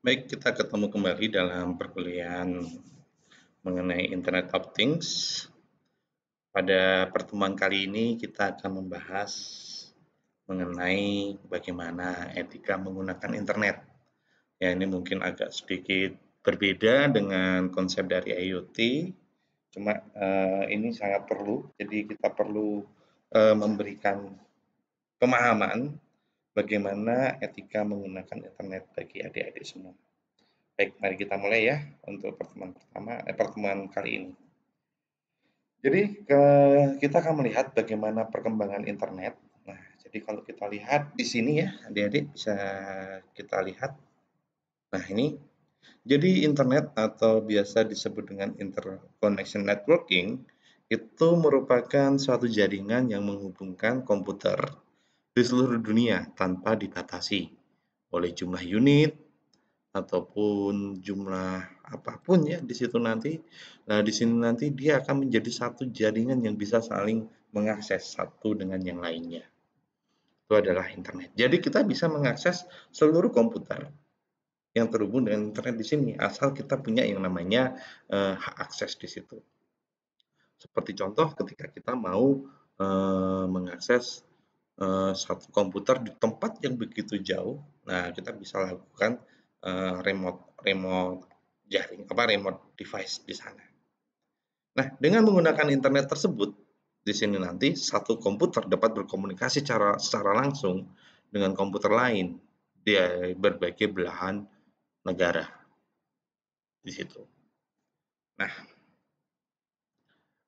Baik, kita ketemu kembali dalam perkuliahan mengenai Internet of Things. Pada pertemuan kali ini kita akan membahas mengenai bagaimana etika menggunakan internet. Ya, ini mungkin agak sedikit berbeda dengan konsep dari IoT, cuma uh, ini sangat perlu. Jadi kita perlu uh, memberikan pemahaman bagaimana etika menggunakan internet bagi adik-adik semua. Baik, mari kita mulai ya untuk pertemuan pertama eh, pertemuan kali ini. Jadi ke, kita akan melihat bagaimana perkembangan internet. Nah, jadi kalau kita lihat di sini ya, adik-adik bisa kita lihat. Nah ini, jadi internet atau biasa disebut dengan interconnection networking itu merupakan suatu jaringan yang menghubungkan komputer di seluruh dunia tanpa dibatasi oleh jumlah unit ataupun jumlah apapun ya di situ nanti. Nah, di sini nanti dia akan menjadi satu jaringan yang bisa saling mengakses satu dengan yang lainnya. Itu adalah internet. Jadi kita bisa mengakses seluruh komputer yang terhubung dengan internet di sini asal kita punya yang namanya uh, hak akses di situ. Seperti contoh ketika kita mau uh, mengakses Eh, satu komputer di tempat yang begitu jauh. Nah, kita bisa lakukan uh, remote remote jaring apa remote device di sana. Nah, dengan menggunakan internet tersebut di sini nanti satu komputer dapat berkomunikasi secara secara langsung dengan komputer lain di berbagai belahan negara di situ. Nah,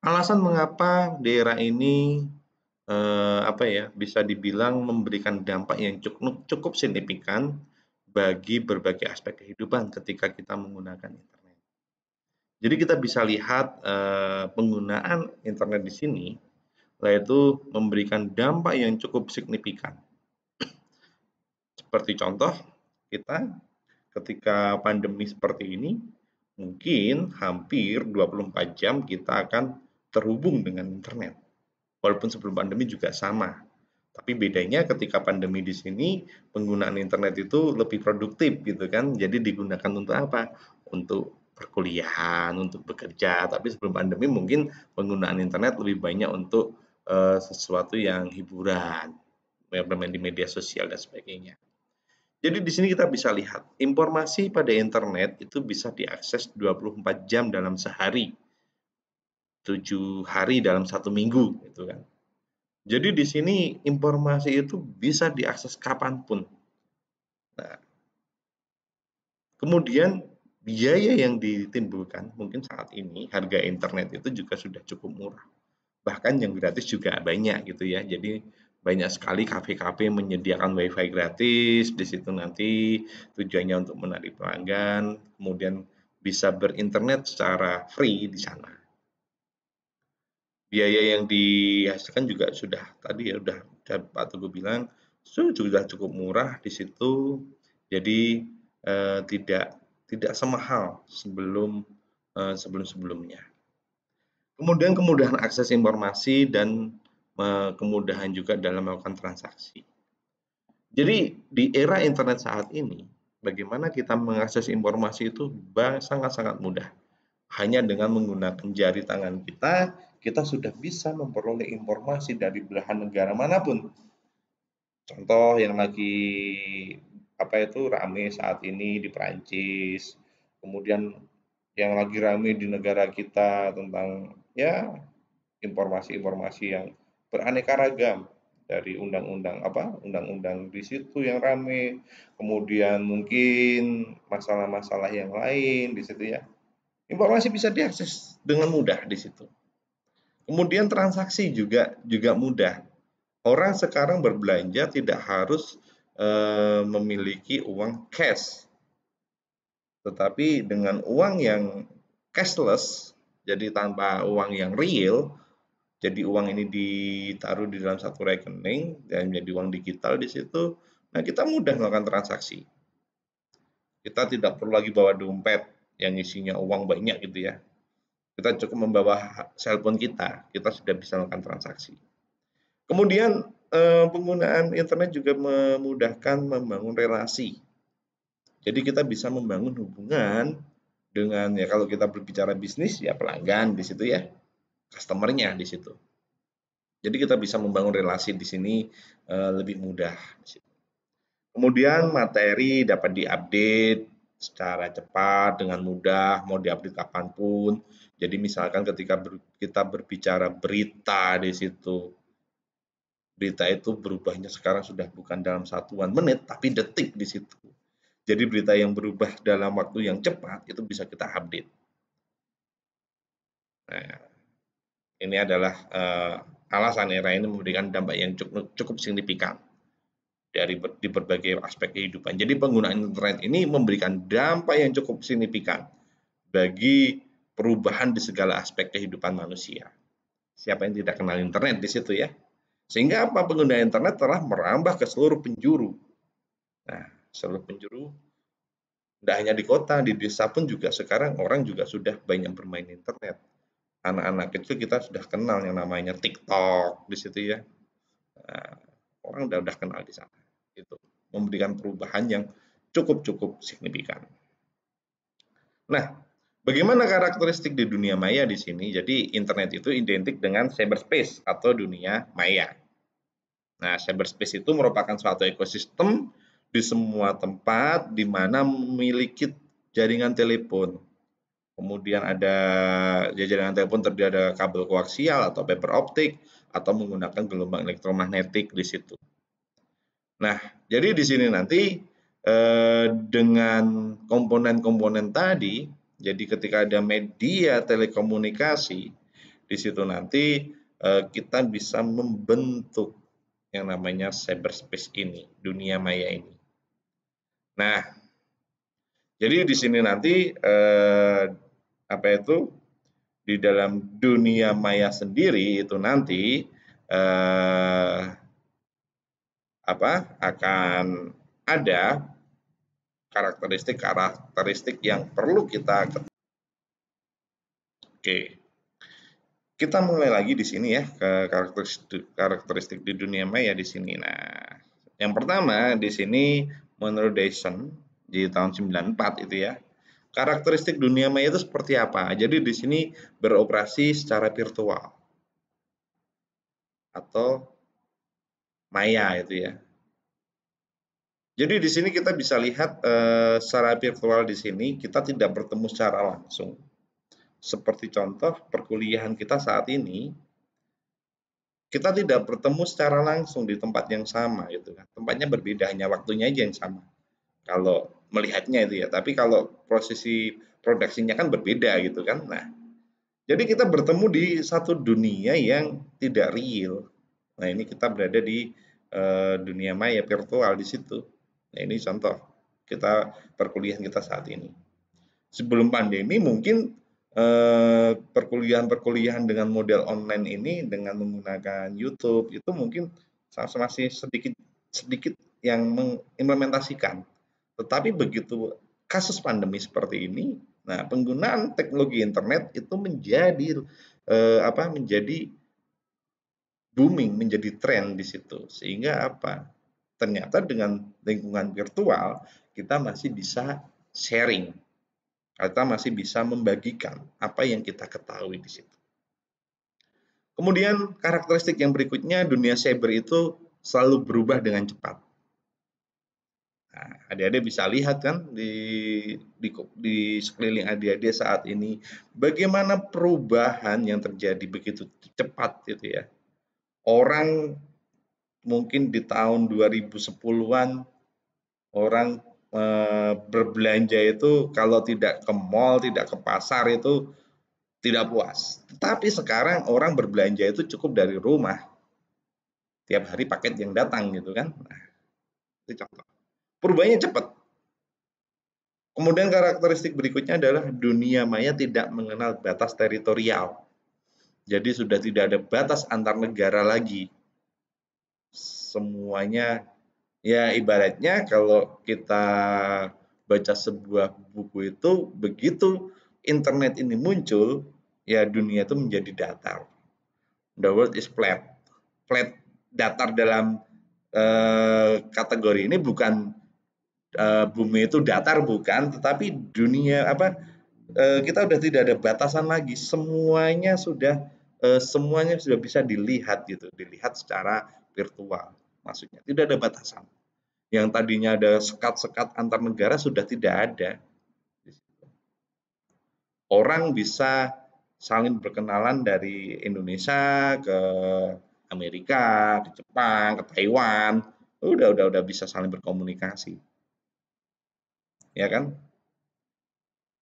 alasan mengapa daerah ini eh, apa ya bisa dibilang memberikan dampak yang cukup cukup signifikan bagi berbagai aspek kehidupan ketika kita menggunakan internet. Jadi kita bisa lihat eh, penggunaan internet di sini yaitu memberikan dampak yang cukup signifikan. Seperti contoh kita ketika pandemi seperti ini mungkin hampir 24 jam kita akan terhubung dengan internet Walaupun sebelum pandemi juga sama. Tapi bedanya ketika pandemi di sini penggunaan internet itu lebih produktif gitu kan. Jadi digunakan untuk apa? Untuk perkuliahan, untuk bekerja. Tapi sebelum pandemi mungkin penggunaan internet lebih banyak untuk uh, sesuatu yang hiburan, bermain di media sosial dan sebagainya. Jadi di sini kita bisa lihat informasi pada internet itu bisa diakses 24 jam dalam sehari tujuh hari dalam satu minggu gitu kan. Jadi di sini informasi itu bisa diakses kapanpun. Nah, kemudian biaya yang ditimbulkan mungkin saat ini harga internet itu juga sudah cukup murah. Bahkan yang gratis juga banyak gitu ya. Jadi banyak sekali kafe-kafe menyediakan wifi gratis di situ nanti tujuannya untuk menarik pelanggan kemudian bisa berinternet secara free di sana biaya yang dihasilkan juga sudah tadi ya sudah Pak Teguh bilang sudah cukup murah di situ jadi eh, tidak tidak semahal sebelum eh, sebelum sebelumnya kemudian kemudahan akses informasi dan eh, kemudahan juga dalam melakukan transaksi jadi di era internet saat ini bagaimana kita mengakses informasi itu sangat sangat mudah hanya dengan menggunakan jari tangan kita kita sudah bisa memperoleh informasi dari belahan negara manapun. Contoh yang lagi apa itu rame saat ini di Perancis, kemudian yang lagi rame di negara kita tentang ya informasi-informasi yang beraneka ragam dari undang-undang apa undang-undang di situ yang rame kemudian mungkin masalah-masalah yang lain di situ ya informasi bisa diakses dengan mudah di situ Kemudian transaksi juga juga mudah. Orang sekarang berbelanja tidak harus e, memiliki uang cash. Tetapi dengan uang yang cashless, jadi tanpa uang yang real, jadi uang ini ditaruh di dalam satu rekening dan menjadi uang digital di situ, nah kita mudah melakukan transaksi. Kita tidak perlu lagi bawa dompet yang isinya uang banyak gitu ya kita cukup membawa cellphone kita, kita sudah bisa melakukan transaksi. Kemudian eh, penggunaan internet juga memudahkan membangun relasi. Jadi kita bisa membangun hubungan dengan ya kalau kita berbicara bisnis ya pelanggan di situ ya, customernya di situ. Jadi kita bisa membangun relasi di sini eh, lebih mudah. Kemudian materi dapat diupdate secara cepat dengan mudah mau diupdate kapanpun jadi misalkan ketika ber, kita berbicara berita di situ, berita itu berubahnya sekarang sudah bukan dalam satuan menit, tapi detik di situ. Jadi berita yang berubah dalam waktu yang cepat itu bisa kita update. Nah, ini adalah uh, alasan era ini memberikan dampak yang cukup, cukup signifikan dari ber, di berbagai aspek kehidupan. Jadi penggunaan internet ini memberikan dampak yang cukup signifikan bagi perubahan di segala aspek kehidupan manusia. Siapa yang tidak kenal internet di situ ya? Sehingga apa pengguna internet telah merambah ke seluruh penjuru. Nah, seluruh penjuru tidak hanya di kota, di desa pun juga sekarang orang juga sudah banyak bermain internet. Anak-anak kecil kita sudah kenal yang namanya TikTok di situ ya. Nah, orang sudah sudah kenal di sana. Itu memberikan perubahan yang cukup-cukup signifikan. Nah, Bagaimana karakteristik di dunia maya di sini? Jadi internet itu identik dengan cyberspace atau dunia maya. Nah, cyberspace itu merupakan suatu ekosistem di semua tempat di mana memiliki jaringan telepon. Kemudian ada jaringan telepon terdiri ada kabel koaksial atau fiber optik atau menggunakan gelombang elektromagnetik di situ. Nah, jadi di sini nanti eh, dengan komponen-komponen tadi jadi ketika ada media telekomunikasi, di situ nanti eh, kita bisa membentuk yang namanya cyberspace ini, dunia maya ini. Nah, jadi di sini nanti eh, apa itu di dalam dunia maya sendiri itu nanti eh, apa akan ada karakteristik-karakteristik yang perlu kita ketahui. Oke. Kita mulai lagi di sini ya ke karakteristik karakteristik di dunia maya di sini. Nah, yang pertama di sini menurut Dyson di tahun 94 itu ya. Karakteristik dunia maya itu seperti apa? Jadi di sini beroperasi secara virtual atau maya itu ya jadi di sini kita bisa lihat eh, secara virtual di sini kita tidak bertemu secara langsung. Seperti contoh perkuliahan kita saat ini kita tidak bertemu secara langsung di tempat yang sama gitu kan. Tempatnya berbeda hanya waktunya aja yang sama. Kalau melihatnya itu ya, tapi kalau prosesi produksinya kan berbeda gitu kan. Nah, jadi kita bertemu di satu dunia yang tidak real. Nah, ini kita berada di uh, dunia maya virtual di situ. Nah, ini contoh kita perkuliahan kita saat ini. Sebelum pandemi mungkin eh, perkuliahan-perkuliahan dengan model online ini dengan menggunakan YouTube itu mungkin masih sedikit sedikit yang mengimplementasikan. Tetapi begitu kasus pandemi seperti ini, nah penggunaan teknologi internet itu menjadi eh, apa menjadi booming, menjadi tren di situ. Sehingga apa? Ternyata dengan lingkungan virtual kita masih bisa sharing. Kita masih bisa membagikan apa yang kita ketahui di situ. Kemudian karakteristik yang berikutnya dunia cyber itu selalu berubah dengan cepat. Nah, adik-adik bisa lihat kan di di, di sekeliling adik-adik saat ini bagaimana perubahan yang terjadi begitu cepat gitu ya. Orang mungkin di tahun 2010-an orang eh, berbelanja itu kalau tidak ke mall, tidak ke pasar itu tidak puas. Tapi sekarang orang berbelanja itu cukup dari rumah. Tiap hari paket yang datang gitu kan. Nah, itu contoh. Perubahannya cepat. Kemudian karakteristik berikutnya adalah dunia maya tidak mengenal batas teritorial. Jadi sudah tidak ada batas antar negara lagi semuanya ya ibaratnya kalau kita baca sebuah buku itu begitu internet ini muncul ya dunia itu menjadi datar the world is flat flat datar dalam uh, kategori ini bukan uh, bumi itu datar bukan tetapi dunia apa uh, kita sudah tidak ada batasan lagi semuanya sudah semuanya sudah bisa dilihat gitu dilihat secara virtual maksudnya. Tidak ada batasan. Yang tadinya ada sekat-sekat antar negara sudah tidak ada. Orang bisa saling berkenalan dari Indonesia ke Amerika, ke Jepang, ke Taiwan. Udah udah udah bisa saling berkomunikasi. Ya kan?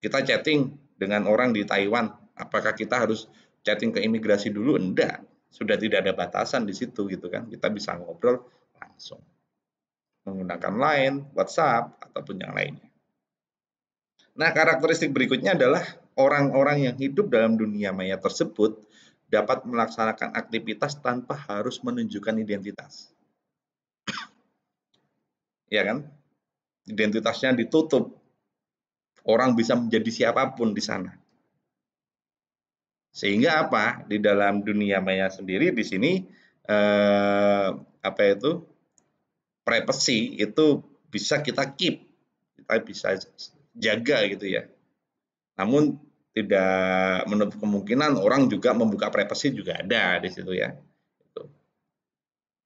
Kita chatting dengan orang di Taiwan, apakah kita harus chatting ke imigrasi dulu? Enggak sudah tidak ada batasan di situ gitu kan. Kita bisa ngobrol langsung menggunakan lain, WhatsApp ataupun yang lainnya. Nah, karakteristik berikutnya adalah orang-orang yang hidup dalam dunia maya tersebut dapat melaksanakan aktivitas tanpa harus menunjukkan identitas. ya kan? Identitasnya ditutup. Orang bisa menjadi siapapun di sana. Sehingga apa? Di dalam dunia maya sendiri di sini eh, apa itu? privacy itu bisa kita keep, kita bisa jaga gitu ya. Namun tidak menutup kemungkinan orang juga membuka privacy juga ada di situ ya. itu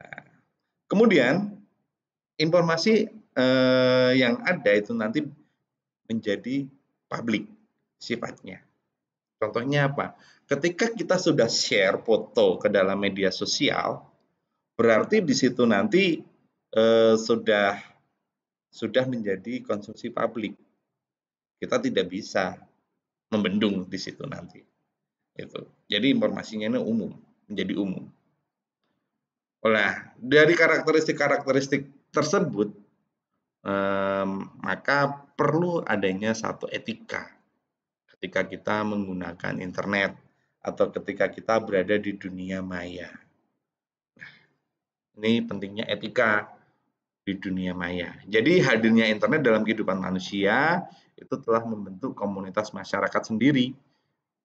nah, kemudian informasi eh, yang ada itu nanti menjadi publik sifatnya. Contohnya apa? Ketika kita sudah share foto ke dalam media sosial, berarti di situ nanti eh, sudah sudah menjadi konsumsi publik. Kita tidak bisa membendung di situ nanti. Itu. Jadi informasinya ini umum, menjadi umum. Oleh nah, dari karakteristik-karakteristik tersebut, eh, maka perlu adanya satu etika ketika kita menggunakan internet atau ketika kita berada di dunia maya. ini pentingnya etika di dunia maya. Jadi hadirnya internet dalam kehidupan manusia itu telah membentuk komunitas masyarakat sendiri.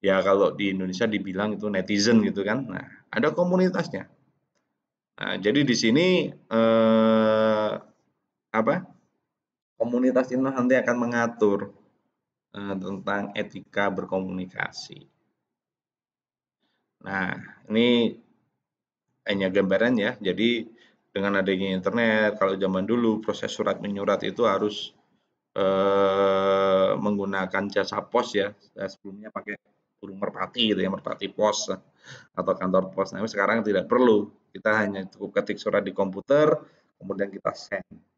Ya kalau di Indonesia dibilang itu netizen gitu kan. Nah, ada komunitasnya. Nah, jadi di sini eh, apa? Komunitas ini nanti akan mengatur Eh, tentang etika berkomunikasi. Nah, ini hanya gambaran ya. Jadi dengan adanya internet, kalau zaman dulu proses surat menyurat itu harus eh, menggunakan jasa pos ya. Nah, sebelumnya pakai burung merpati gitu ya, merpati pos atau kantor pos. Nah, sekarang tidak perlu. Kita hanya cukup ketik surat di komputer, kemudian kita send.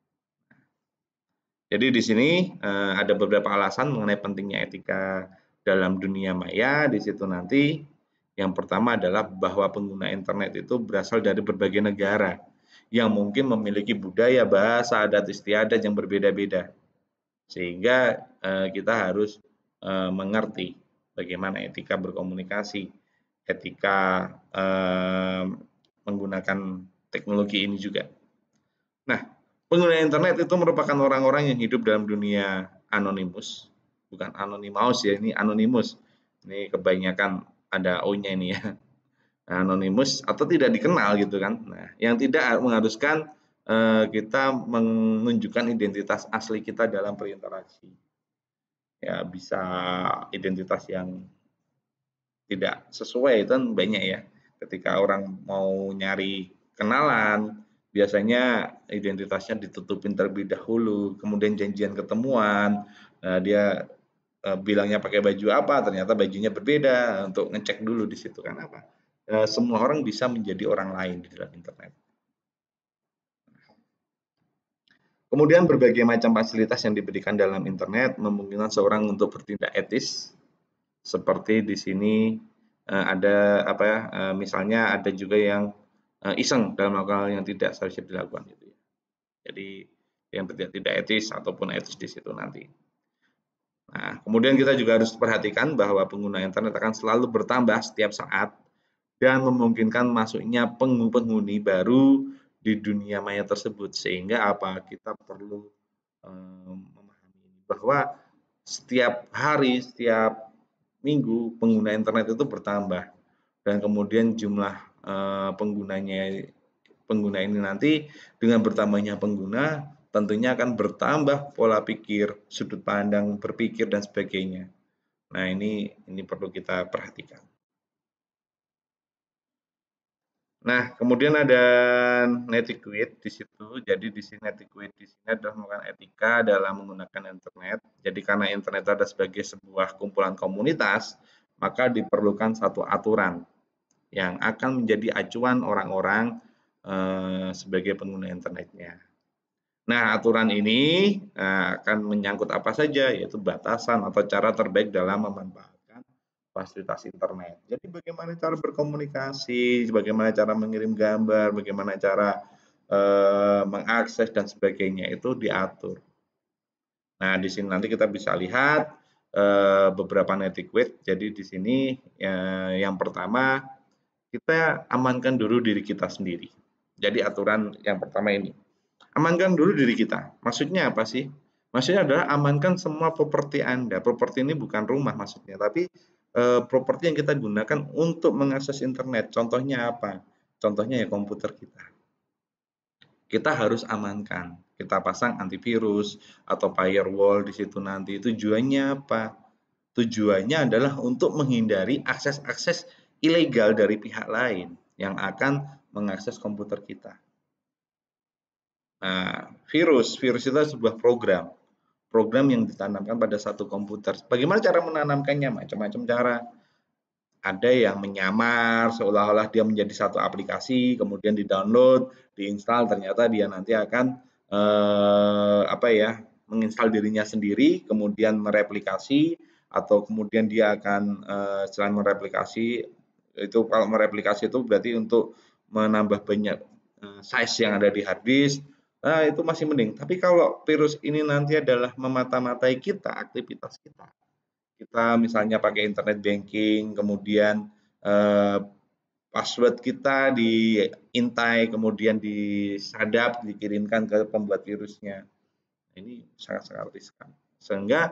Jadi di sini uh, ada beberapa alasan mengenai pentingnya etika dalam dunia maya. Di situ nanti yang pertama adalah bahwa pengguna internet itu berasal dari berbagai negara yang mungkin memiliki budaya, bahasa, adat istiadat yang berbeda-beda. Sehingga uh, kita harus uh, mengerti bagaimana etika berkomunikasi, etika uh, menggunakan teknologi ini juga. Nah, Pengguna internet itu merupakan orang-orang yang hidup dalam dunia anonimus, bukan anonimaus ya, ini anonimus. Ini kebanyakan ada O-nya ini ya. Nah, anonimus atau tidak dikenal gitu kan. Nah, yang tidak mengharuskan eh, kita menunjukkan identitas asli kita dalam perinteraksi Ya, bisa identitas yang tidak sesuai itu kan banyak ya. Ketika orang mau nyari kenalan, biasanya identitasnya ditutupin terlebih dahulu, kemudian janjian ketemuan, nah dia eh, bilangnya pakai baju apa, ternyata bajunya berbeda untuk ngecek dulu di situ kan apa. Eh, semua orang bisa menjadi orang lain di dalam internet. Kemudian berbagai macam fasilitas yang diberikan dalam internet memungkinkan seorang untuk bertindak etis, seperti di sini eh, ada apa ya, misalnya ada juga yang Eh, iseng dalam hal hal yang tidak seharusnya dilakukan gitu ya. Jadi yang tidak tidak etis ataupun etis di situ nanti. Nah, kemudian kita juga harus perhatikan bahwa pengguna internet akan selalu bertambah setiap saat dan memungkinkan masuknya penghuni-penghuni baru di dunia maya tersebut sehingga apa kita perlu um, memahami bahwa setiap hari, setiap minggu pengguna internet itu bertambah dan kemudian jumlah Eh, penggunanya pengguna ini nanti dengan bertambahnya pengguna tentunya akan bertambah pola pikir, sudut pandang berpikir dan sebagainya. Nah, ini ini perlu kita perhatikan. Nah, kemudian ada netiquette di situ. Jadi di sini netiquette di sini adalah melakukan etika dalam menggunakan internet. Jadi karena internet ada sebagai sebuah kumpulan komunitas, maka diperlukan satu aturan yang akan menjadi acuan orang-orang eh, sebagai pengguna internetnya. Nah, aturan ini eh, akan menyangkut apa saja, yaitu batasan atau cara terbaik dalam memanfaatkan fasilitas internet. Jadi bagaimana cara berkomunikasi, bagaimana cara mengirim gambar, bagaimana cara eh, mengakses dan sebagainya itu diatur. Nah, di sini nanti kita bisa lihat eh, beberapa netiquette. Jadi di sini ya, yang pertama kita amankan dulu diri kita sendiri. Jadi aturan yang pertama ini. Amankan dulu diri kita. Maksudnya apa sih? Maksudnya adalah amankan semua properti Anda. Properti ini bukan rumah maksudnya, tapi e, properti yang kita gunakan untuk mengakses internet. Contohnya apa? Contohnya ya komputer kita. Kita harus amankan. Kita pasang antivirus atau firewall di situ nanti. Tujuannya apa? Tujuannya adalah untuk menghindari akses-akses ilegal dari pihak lain yang akan mengakses komputer kita. Nah, virus, virus itu sebuah program, program yang ditanamkan pada satu komputer. Bagaimana cara menanamkannya? Macam-macam cara. Ada yang menyamar seolah-olah dia menjadi satu aplikasi, kemudian di-download, diinstal, ternyata dia nanti akan eh, apa ya? menginstal dirinya sendiri, kemudian mereplikasi atau kemudian dia akan eh, selain mereplikasi itu kalau mereplikasi itu berarti untuk menambah banyak eh, size yang ada di hard disk. Nah, itu masih mending. Tapi kalau virus ini nanti adalah memata-matai kita, aktivitas kita. Kita misalnya pakai internet banking, kemudian eh, password kita diintai, kemudian disadap, dikirimkan ke pembuat virusnya. Nah, ini sangat-sangat riskan. Sehingga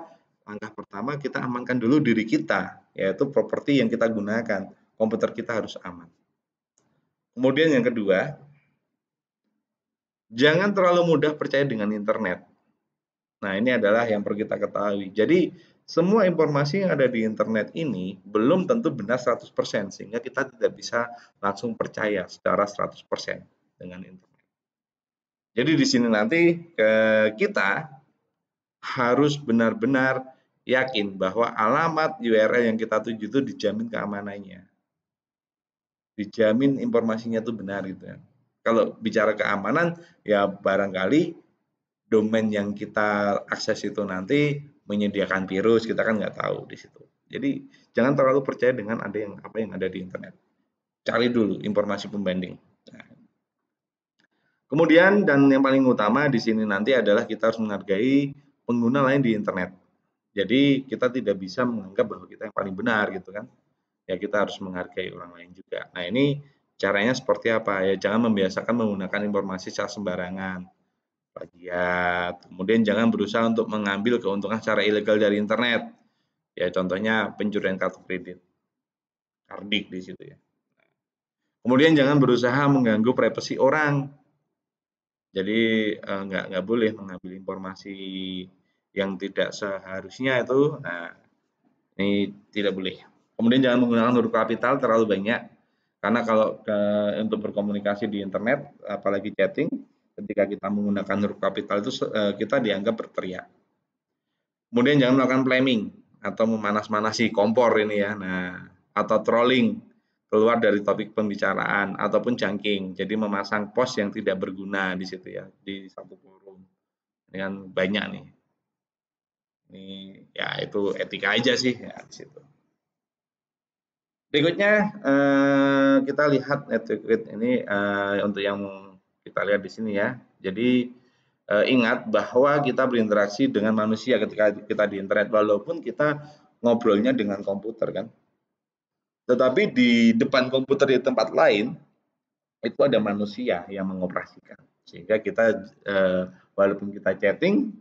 langkah pertama kita amankan dulu diri kita, yaitu properti yang kita gunakan komputer kita harus aman. Kemudian yang kedua, jangan terlalu mudah percaya dengan internet. Nah, ini adalah yang perlu kita ketahui. Jadi, semua informasi yang ada di internet ini belum tentu benar 100%, sehingga kita tidak bisa langsung percaya secara 100% dengan internet. Jadi, di sini nanti kita harus benar-benar yakin bahwa alamat URL yang kita tuju itu dijamin keamanannya dijamin informasinya itu benar gitu ya. Kalau bicara keamanan ya barangkali domain yang kita akses itu nanti menyediakan virus kita kan nggak tahu di situ. Jadi jangan terlalu percaya dengan ada yang apa yang ada di internet. Cari dulu informasi pembanding. Nah. Kemudian dan yang paling utama di sini nanti adalah kita harus menghargai pengguna lain di internet. Jadi kita tidak bisa menganggap bahwa kita yang paling benar gitu kan ya kita harus menghargai orang lain juga. Nah ini caranya seperti apa ya? Jangan membiasakan menggunakan informasi secara sembarangan, Ya, Kemudian jangan berusaha untuk mengambil keuntungan secara ilegal dari internet. Ya contohnya pencurian kartu kredit, kardik di situ ya. Kemudian jangan berusaha mengganggu privasi orang. Jadi eh, nggak nggak boleh mengambil informasi yang tidak seharusnya itu. Nah, ini tidak boleh. Kemudian jangan menggunakan huruf kapital terlalu banyak karena kalau ke, eh, untuk berkomunikasi di internet apalagi chatting ketika kita menggunakan huruf kapital itu eh, kita dianggap berteriak. Kemudian jangan melakukan flaming atau memanas-manasi kompor ini ya. Nah, atau trolling keluar dari topik pembicaraan ataupun jangking. Jadi memasang post yang tidak berguna di situ ya di satu forum. Dengan banyak nih. Ini ya itu etika aja sih ya di situ. Berikutnya eh, kita lihat etiquette ini eh, untuk yang kita lihat di sini ya. Jadi eh, ingat bahwa kita berinteraksi dengan manusia ketika kita di internet walaupun kita ngobrolnya dengan komputer kan. Tetapi di depan komputer di tempat lain itu ada manusia yang mengoperasikan. Sehingga kita eh, walaupun kita chatting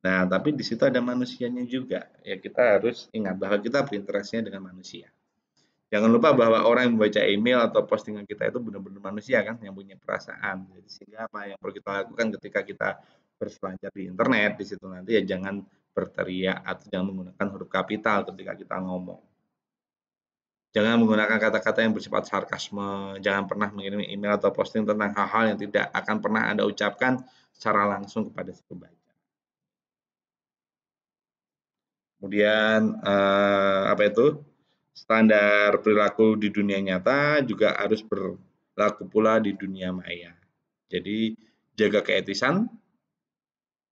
nah tapi di situ ada manusianya juga. Ya kita harus ingat bahwa kita berinteraksinya dengan manusia jangan lupa bahwa orang yang membaca email atau postingan kita itu benar-benar manusia kan yang punya perasaan jadi sehingga apa yang perlu kita lakukan ketika kita berselancar di internet di situ nanti ya jangan berteriak atau jangan menggunakan huruf kapital ketika kita ngomong Jangan menggunakan kata-kata yang bersifat sarkasme. Jangan pernah mengirim email atau posting tentang hal-hal yang tidak akan pernah Anda ucapkan secara langsung kepada si pembaca. Kemudian eh, apa itu? standar perilaku di dunia nyata juga harus berlaku pula di dunia maya. Jadi jaga keetisan.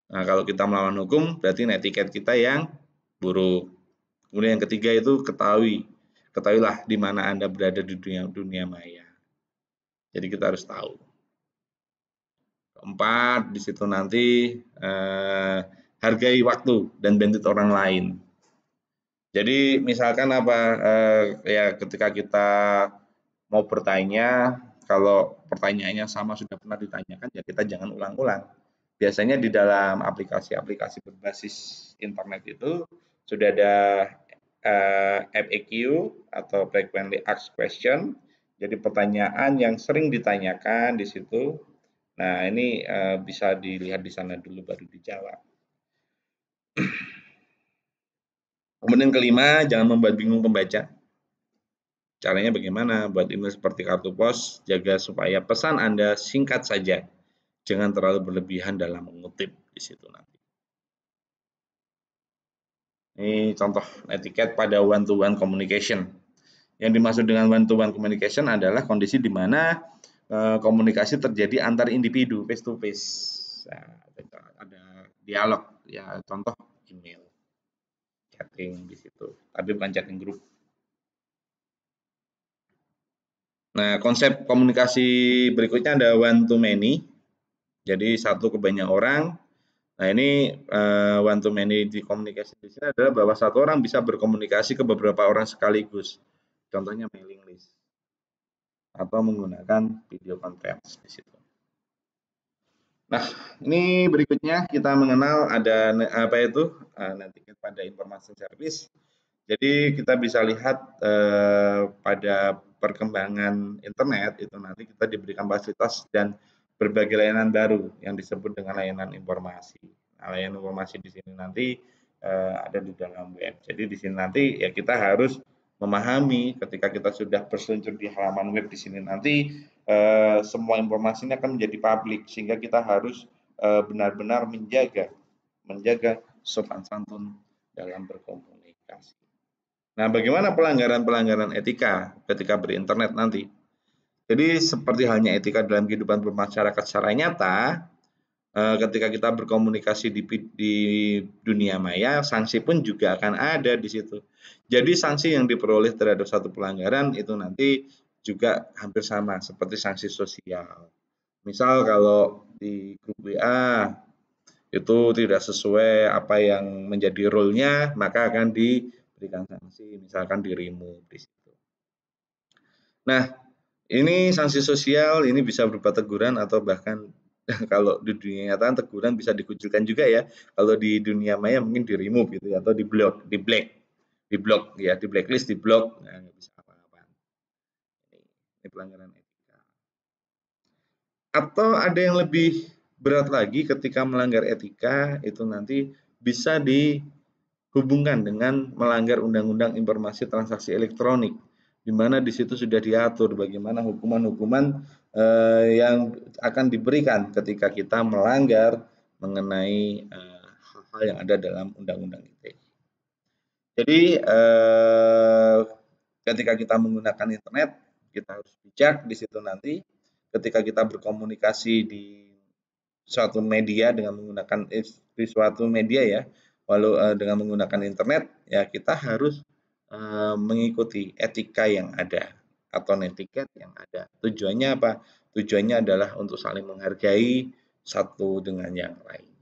Nah, kalau kita melawan hukum, berarti netiket kita yang buruk. Kemudian yang ketiga itu ketahui. Ketahuilah di mana Anda berada di dunia dunia maya. Jadi kita harus tahu. Keempat, di situ nanti eh, hargai waktu dan bentuk orang lain. Jadi misalkan apa eh, ya ketika kita mau bertanya kalau pertanyaannya sama sudah pernah ditanyakan ya kita jangan ulang-ulang. Biasanya di dalam aplikasi-aplikasi berbasis internet itu sudah ada eh, FAQ e atau frequently asked question. Jadi pertanyaan yang sering ditanyakan di situ. Nah, ini eh, bisa dilihat di sana dulu baru dijawab. Kemudian kelima, jangan membuat bingung pembaca. Caranya bagaimana? Buat email seperti kartu pos, jaga supaya pesan Anda singkat saja. Jangan terlalu berlebihan dalam mengutip di situ nanti. Ini contoh etiket pada one-to-one -one communication. Yang dimaksud dengan one-to-one -one communication adalah kondisi di mana eh, komunikasi terjadi antar individu, face-to-face. -face. Nah, ada dialog, ya contoh email chatting di situ, tapi bukan chatting grup. Nah, konsep komunikasi berikutnya ada one to many. Jadi satu ke banyak orang. Nah, ini uh, one to many di komunikasi di sini adalah bahwa satu orang bisa berkomunikasi ke beberapa orang sekaligus. Contohnya mailing list atau menggunakan video conference di situ. Nah, ini berikutnya kita mengenal ada apa itu eh, nanti pada informasi service. Jadi kita bisa lihat eh, pada perkembangan internet itu nanti kita diberikan fasilitas dan berbagai layanan baru yang disebut dengan layanan informasi. Nah, layanan informasi di sini nanti eh, ada di dalam web. Jadi di sini nanti ya kita harus memahami ketika kita sudah berseluncur di halaman web di sini nanti eh, semua informasi ini akan menjadi publik sehingga kita harus eh, benar-benar menjaga menjaga sopan santun dalam berkomunikasi. Nah, bagaimana pelanggaran-pelanggaran etika ketika berinternet nanti? Jadi seperti halnya etika dalam kehidupan bermasyarakat secara nyata, Eh, ketika kita berkomunikasi di, di dunia maya, sanksi pun juga akan ada di situ. Jadi sanksi yang diperoleh terhadap satu pelanggaran itu nanti juga hampir sama seperti sanksi sosial. Misal kalau di grup WA itu tidak sesuai apa yang menjadi rule-nya, maka akan diberikan sanksi, misalkan dirimu di situ. Nah, ini sanksi sosial, ini bisa berupa teguran atau bahkan kalau di dunia nyata kan teguran bisa dikucilkan juga ya. Kalau di dunia maya mungkin di remove gitu ya, atau di block, di black, di block ya, di blacklist, di block, nah, nggak bisa apa-apa. Ini pelanggaran etika. Atau ada yang lebih berat lagi ketika melanggar etika itu nanti bisa dihubungkan dengan melanggar undang-undang informasi transaksi elektronik di mana di situ sudah diatur bagaimana hukuman-hukuman eh, yang akan diberikan ketika kita melanggar mengenai eh, hal-hal eh, yang ada dalam undang-undang ITE. Jadi eh, ketika kita menggunakan internet kita harus bijak di situ nanti. Ketika kita berkomunikasi di suatu media dengan menggunakan eh, di suatu media ya, walau eh, dengan menggunakan internet ya kita harus eh, mengikuti etika yang ada atau netiket yang ada. Tujuannya apa? Tujuannya adalah untuk saling menghargai satu dengan yang lainnya.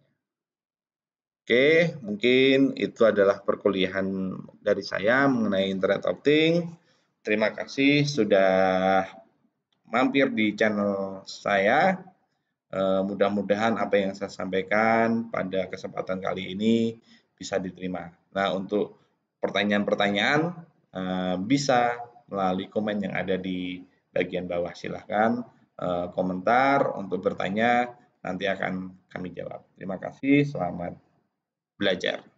Oke, mungkin itu adalah perkuliahan dari saya mengenai internet of Terima kasih sudah mampir di channel saya. Eh, mudah-mudahan apa yang saya sampaikan pada kesempatan kali ini bisa diterima. Nah, untuk pertanyaan-pertanyaan eh, bisa melalui komen yang ada di bagian bawah. Silahkan eh, komentar untuk bertanya, nanti akan kami jawab. Terima kasih, selamat belajar.